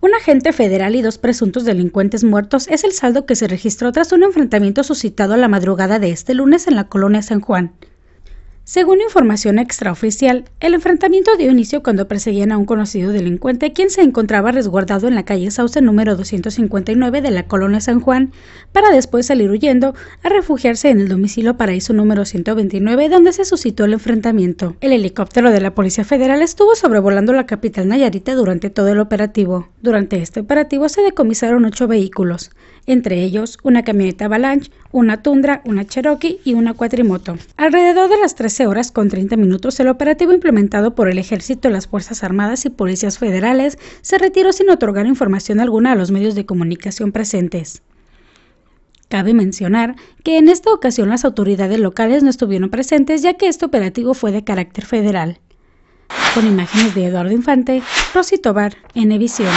Un agente federal y dos presuntos delincuentes muertos es el saldo que se registró tras un enfrentamiento suscitado a la madrugada de este lunes en la colonia San Juan. Según información extraoficial, el enfrentamiento dio inicio cuando perseguían a un conocido delincuente quien se encontraba resguardado en la calle Sauce número 259 de la colonia San Juan, para después salir huyendo a refugiarse en el domicilio Paraíso número 129 donde se suscitó el enfrentamiento. El helicóptero de la Policía Federal estuvo sobrevolando la capital Nayarita durante todo el operativo. Durante este operativo se decomisaron ocho vehículos, entre ellos una camioneta Avalanche, una Tundra, una Cherokee y una cuatrimoto. Alrededor de las 13 horas con 30 minutos, el operativo implementado por el Ejército, las Fuerzas Armadas y Policías Federales se retiró sin otorgar información alguna a los medios de comunicación presentes. Cabe mencionar que en esta ocasión las autoridades locales no estuvieron presentes ya que este operativo fue de carácter federal con imágenes de Eduardo Infante, Rosy Tobar, en Evisión.